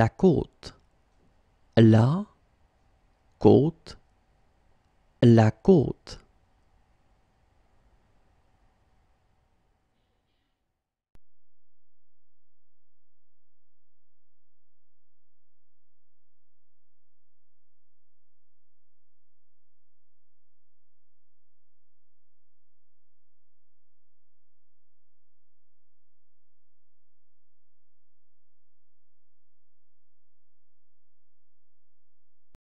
la côte. La côte. La côte.